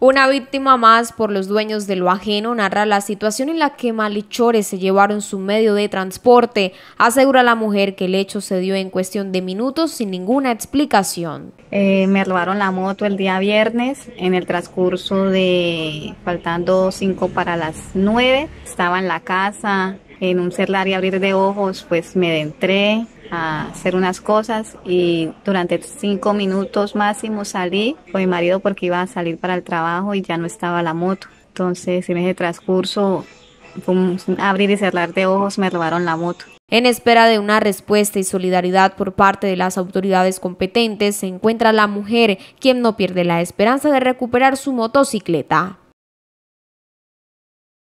Una víctima más por los dueños de lo ajeno narra la situación en la que malhechores se llevaron su medio de transporte. Asegura la mujer que el hecho se dio en cuestión de minutos sin ninguna explicación. Eh, me robaron la moto el día viernes en el transcurso de faltando cinco para las nueve. Estaba en la casa, en un celular, y abrir de ojos, pues me adentré, a hacer unas cosas y durante cinco minutos máximo salí con mi marido porque iba a salir para el trabajo y ya no estaba la moto. Entonces en ese transcurso, abrir y cerrar de ojos, me robaron la moto. En espera de una respuesta y solidaridad por parte de las autoridades competentes, se encuentra la mujer, quien no pierde la esperanza de recuperar su motocicleta.